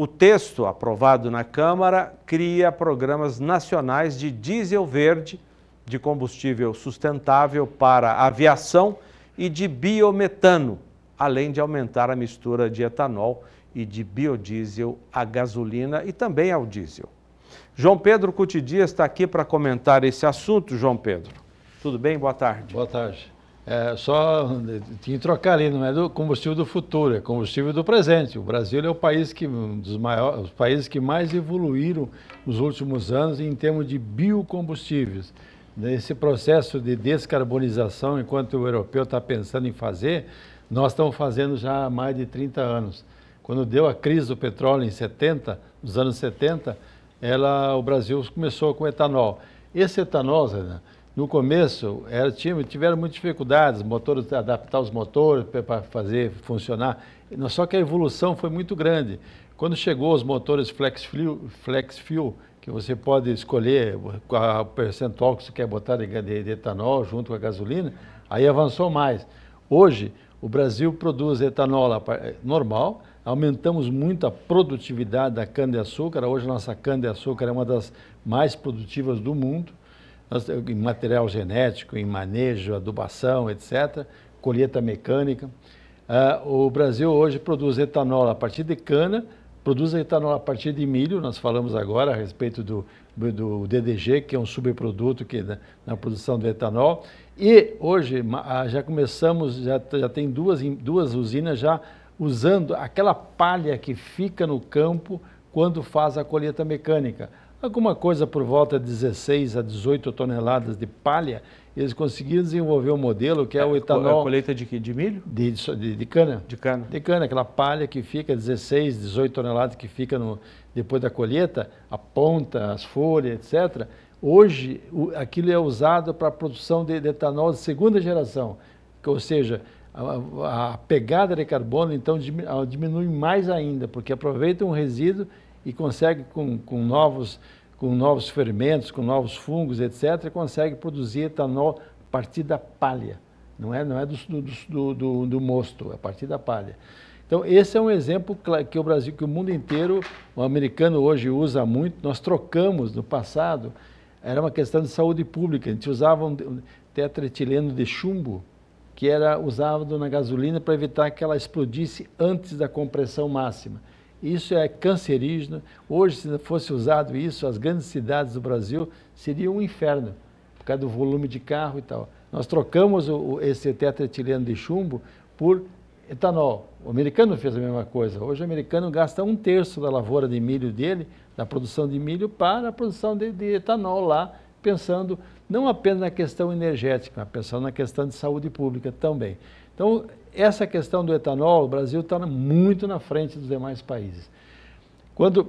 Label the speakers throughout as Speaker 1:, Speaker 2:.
Speaker 1: O texto aprovado na Câmara cria programas nacionais de diesel verde, de combustível sustentável para aviação e de biometano, além de aumentar a mistura de etanol e de biodiesel à gasolina e também ao diesel. João Pedro Cutidia está aqui para comentar esse assunto. João Pedro, tudo bem? Boa tarde. Boa tarde é, só tinha que trocar ali, não é do combustível do futuro, é combustível do presente. O Brasil é o país que, um dos maiores, os países que mais evoluíram nos últimos anos em termos de biocombustíveis. Nesse processo de descarbonização, enquanto o europeu está pensando em fazer, nós estamos fazendo já há mais de 30 anos. Quando deu a crise do petróleo em 70, nos anos 70, ela, o Brasil começou com etanol. Esse etanol, Zé, no começo, era, tinha, tiveram muitas dificuldades, motores, adaptar os motores para fazer funcionar. Só que a evolução foi muito grande. Quando chegou os motores flex fuel, flex fuel que você pode escolher o percentual que você quer botar de, de, de etanol junto com a gasolina, aí avançou mais. Hoje, o Brasil produz etanol normal, aumentamos muito a produtividade da cana-de-açúcar. Hoje, a nossa cana-de-açúcar é uma das mais produtivas do mundo em material genético, em manejo, adubação, etc., colheita mecânica. Uh, o Brasil hoje produz etanol a partir de cana, produz etanol a partir de milho, nós falamos agora a respeito do, do DDG, que é um subproduto que, na, na produção do etanol. E hoje ah, já começamos, já, já tem duas, duas usinas já usando aquela palha que fica no campo quando faz a colheita mecânica alguma coisa por volta de 16 a 18 toneladas de palha, eles conseguiram desenvolver um modelo que é, o é, é é etanol... A colheita de, de milho? De, de, de, cana. De cana. De cana, aquela palha que fica 16, 18 toneladas que fica no, depois da colheita, a ponta, as folhas, etc. Hoje, o, aquilo é usado para a produção de, de etanol de segunda geração, que, ou seja, a, a, pegada de carbono, então, diminui mais ainda, porque aproveita um resíduo e consegue com, com, novos, com novos fermentos, com novos fungos, etc., consegue produzir etanol a partir da palha. Não é, não é do, do, do, do mosto, é a partir da palha. Então, esse é um exemplo que o Brasil, que o mundo inteiro, o americano hoje usa muito. Nós trocamos no passado, era uma questão de saúde pública. A gente usava um tetraetileno de chumbo, que era usado na gasolina para evitar que ela explodisse antes da compressão máxima. Isso é cancerígeno. Hoje, se fosse usado isso, as grandes cidades do Brasil seriam um inferno, por causa do volume de carro e tal. Nós trocamos o, esse tetraetileno de chumbo por etanol. O americano fez a mesma coisa. Hoje o americano gasta um terço da lavoura de milho dele, da produção de milho, para a produção de, de etanol lá, pensando não apenas na questão energética, mas pensando na questão de saúde pública também. Então, essa questão do etanol, o Brasil está muito na frente dos demais países. Quando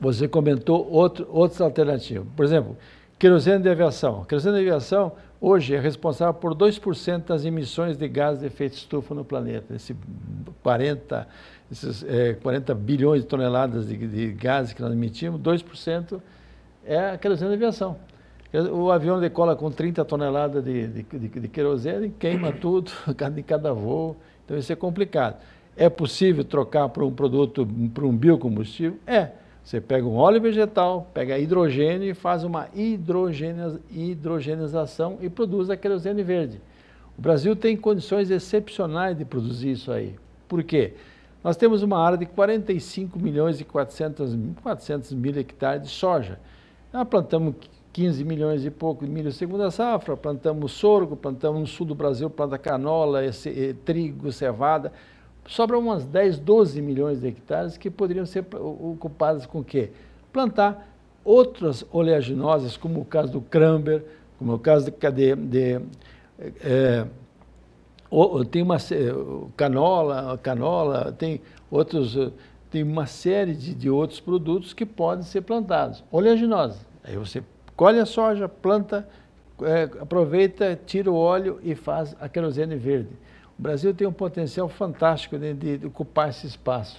Speaker 1: você comentou outro, outras alternativas, por exemplo, querosene de aviação. Querosene de aviação hoje é responsável por 2% das emissões de gases de efeito estufa no planeta. Esse 40, esses é, 40 bilhões de toneladas de, de gases que nós emitimos, 2% é a querosene de aviação o avião decola com 30 toneladas de, de, de, de querosene, queima tudo de cada voo, então isso é complicado. É possível trocar para um produto, para um biocombustível? É. Você pega um óleo vegetal, pega hidrogênio e faz uma hidrogenização e produz a querosene verde. O Brasil tem condições excepcionais de produzir isso aí. Por quê? Nós temos uma área de 45 milhões e 400, 400 mil hectares de soja. Nós plantamos 15 milhões e pouco de milho segunda safra, plantamos sorgo, plantamos no sul do Brasil, planta canola, esse, eh, eh, trigo, cevada. Sobram umas 10, 12 milhões de hectares que poderiam ser ocupadas com o quê? Plantar outras oleaginosas, como o caso do cranber, como é o caso de... de, de eh, tem uma canola, canola, tem outros, tem uma série de, de outros produtos que podem ser plantados. Oleaginosas. Aí você colhe a soja, planta, é, aproveita, tira o óleo e faz a querosene verde. O Brasil tem um potencial fantástico de, de, ocupar esse espaço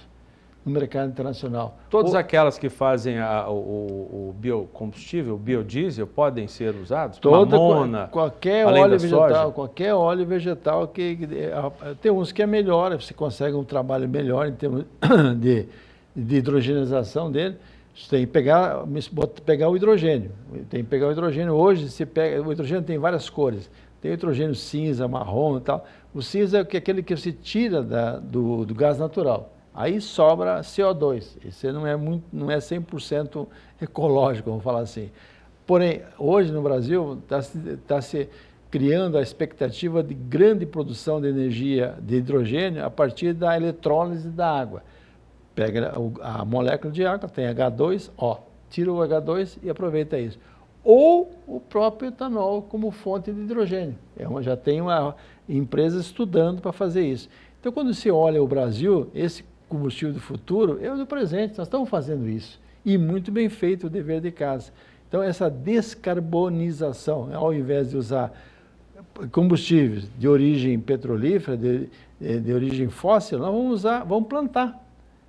Speaker 1: no mercado internacional. Todas o... aquelas que fazem a, o, o, biocombustível, o biodiesel, podem ser usados? Toda, Mamona, qualquer óleo vegetal, soja. qualquer óleo vegetal que, que, é, tem uns que é melhor, você consegue um trabalho melhor em termos de, de hidrogenização dele, você tem que pegar, pegar o hidrogênio. Tem que pegar o hidrogênio. Hoje você pega, o hidrogênio tem várias cores. Tem o hidrogênio cinza, marrom e tal. O cinza é aquele que se tira da, do, do, gás natural. Aí sobra CO2. isso não é, muito, não é 100% ecológico, vamos falar assim. Porém, hoje no Brasil está se, tá se criando a expectativa de grande produção de energia de hidrogênio a partir da eletrólise da água. Pega a molécula de água, tem H2O, tira o H2 e aproveita isso. Ou o próprio etanol como fonte de hidrogênio. É uma, já tem uma empresa estudando para fazer isso. Então, quando você olha o Brasil, esse combustível do futuro é o do presente, nós estamos fazendo isso. E muito bem feito o dever de casa. Então, essa descarbonização, ao invés de usar combustíveis de origem petrolífera, de, de origem fóssil, nós vamos usar, vamos plantar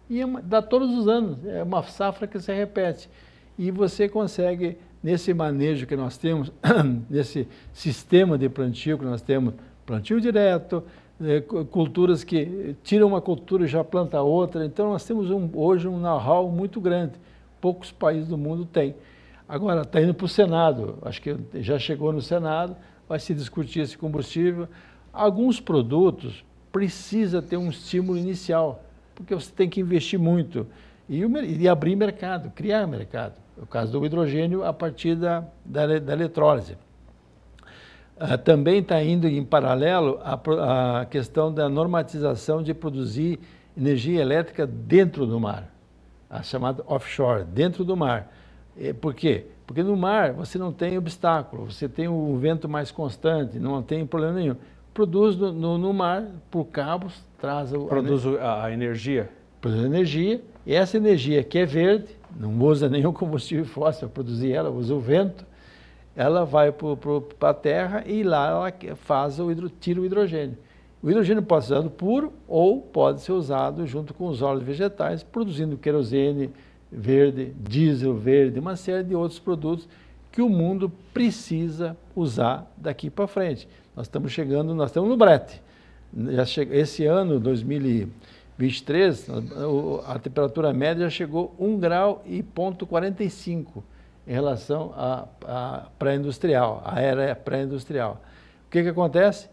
Speaker 1: e é uma, dá todos os anos, é uma safra que se repete. E você consegue, nesse manejo que nós temos, nesse sistema de plantio que nós temos, plantio direto, é, culturas que tiram uma cultura e já planta outra. Então nós temos um, hoje um know-how muito grande. Poucos países do mundo têm. Agora está indo para o Senado, acho que já chegou no Senado, vai se discutir esse combustível. Alguns produtos precisa ter um estímulo inicial porque você tem que investir muito e, e abrir mercado, criar mercado. É o caso do hidrogênio a partir da, da, da eletrólise. Ah, também está indo em paralelo a, a questão da normatização de produzir energia elétrica dentro do mar, a chamada offshore, dentro do mar. É, por quê? Porque no mar você não tem obstáculo, você tem um vento mais constante, não tem problema nenhum produz no, no, no mar, por cabos, traz o, produz a, a energia. Produz energia, e essa energia que é verde, não usa nenhum combustível fóssil para produzir ela, usa o vento, ela vai para a terra e lá ela faz o hidro, tira o hidrogênio. O hidrogênio pode ser usado puro ou pode ser usado junto com os óleos vegetais, produzindo querosene verde, diesel verde, uma série de outros produtos que o mundo precisa usar daqui para frente. Nós estamos chegando, nós estamos no brete. Esse ano, 2023, a temperatura média já chegou 1 grau e ponto 45 em relação à, pré-industrial, à era pré-industrial. O que, que acontece?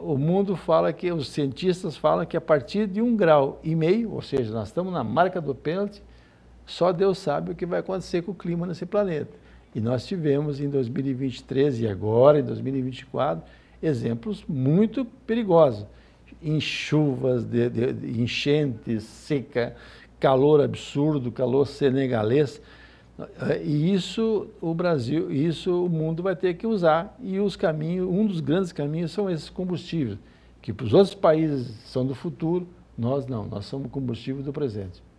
Speaker 1: O mundo fala que, os cientistas falam que a partir de um grau e meio, ou seja, nós estamos na marca do pênalti, só Deus sabe o que vai acontecer com o clima nesse planeta. E nós tivemos em 2023 e agora em 2024 exemplos muito perigosos em chuvas, de, de, de enchentes, seca, calor absurdo, calor senegalês. E isso o Brasil, isso o mundo vai ter que usar. E os caminhos, um dos grandes caminhos são esses combustíveis, que para os outros países são do futuro, nós não, nós somos combustível do presente.